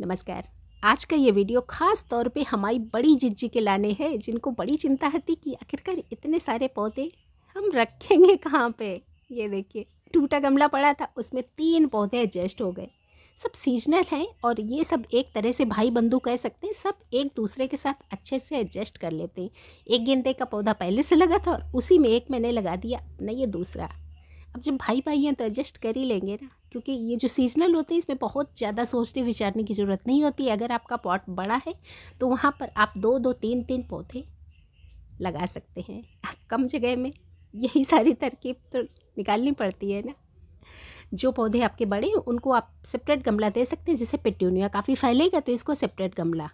नमस्कार आज का ये वीडियो खास तौर पे हमारी बड़ी जिज्जी के लाने हैं जिनको बड़ी चिंता थी कि आखिरकार इतने सारे पौधे हम रखेंगे कहाँ पे ये देखिए टूटा गमला पड़ा था उसमें तीन पौधे एडजस्ट हो गए सब सीजनल हैं और ये सब एक तरह से भाई बंधु कह सकते हैं सब एक दूसरे के साथ अच्छे से एडजस्ट कर लेते हैं एक गेंदे का पौधा पहले से लगा था और उसी में एक मैंने लगा दिया अपना ये दूसरा अब जब भाई भाई हैं तो एडजस्ट कर ही लेंगे ना क्योंकि ये जो सीजनल होते हैं इसमें बहुत ज़्यादा सोचने विचारने की ज़रूरत नहीं होती है अगर आपका पॉट बड़ा है तो वहाँ पर आप दो दो तीन तीन पौधे लगा सकते हैं आप कम जगह में यही सारी तरकीब तो निकालनी पड़ती है ना जो पौधे आपके बड़े हैं उनको आप सेपरेट गमला दे सकते हैं जैसे पेट्यूनिया काफ़ी फैलेगा तो इसको सेपरेट गमला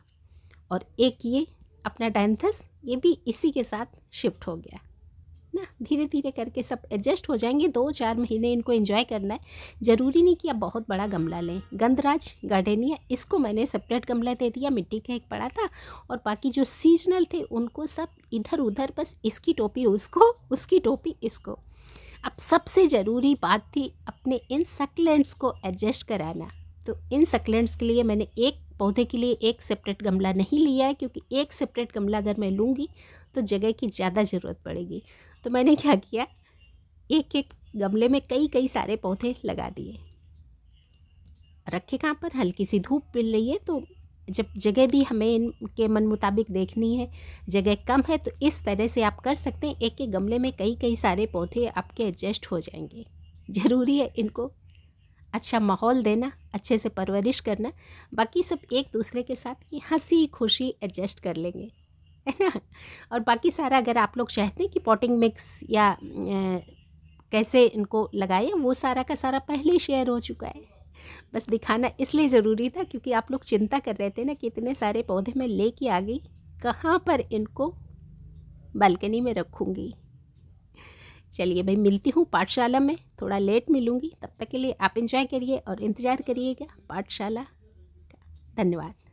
और एक ये अपना डायंथस ये भी इसी के साथ शिफ्ट हो गया ना धीरे धीरे करके सब एडजस्ट हो जाएंगे दो चार महीने इनको एंजॉय करना है ज़रूरी नहीं कि आप बहुत बड़ा गमला लें गंदराज गार्डेनिया इसको मैंने सेपरेट गमला दे दिया मिट्टी का एक पड़ा था और बाकी जो सीजनल थे उनको सब इधर उधर बस इसकी टोपी उसको उसकी टोपी इसको अब सबसे ज़रूरी बात थी अपने इन सकलेंट्स को एडजस्ट कराना तो इन सकलेंट्स के लिए मैंने एक पौधे के लिए एक सेपरेट गमला नहीं लिया है क्योंकि एक सेपरेट गमला अगर मैं लूँगी तो जगह की ज़्यादा ज़रूरत पड़ेगी तो मैंने क्या किया एक एक गमले में कई कई सारे पौधे लगा दिए रखे कहाँ पर हल्की सी धूप मिल रही है तो जब जगह भी हमें इनके मन मुताबिक देखनी है जगह कम है तो इस तरह से आप कर सकते हैं एक एक गमले में कई कई सारे पौधे आपके एडजस्ट हो जाएंगे ज़रूरी है इनको अच्छा माहौल देना अच्छे से परवरिश करना बाकी सब एक दूसरे के साथ हंसी खुशी एडजस्ट कर लेंगे है ना और बाकी सारा अगर आप लोग चाहते हैं कि पॉटिंग मिक्स या ए, कैसे इनको लगाए वो सारा का सारा पहले शेयर हो चुका है बस दिखाना इसलिए ज़रूरी था क्योंकि आप लोग चिंता कर रहे थे ना कि इतने सारे पौधे मैं ले के आ गई कहाँ पर इनको बालकनी में रखूँगी चलिए भाई मिलती हूँ पाठशाला में थोड़ा लेट मिलूँगी तब तक के लिए आप इंजॉय करिए और इंतज़ार करिएगा पाठशाला का धन्यवाद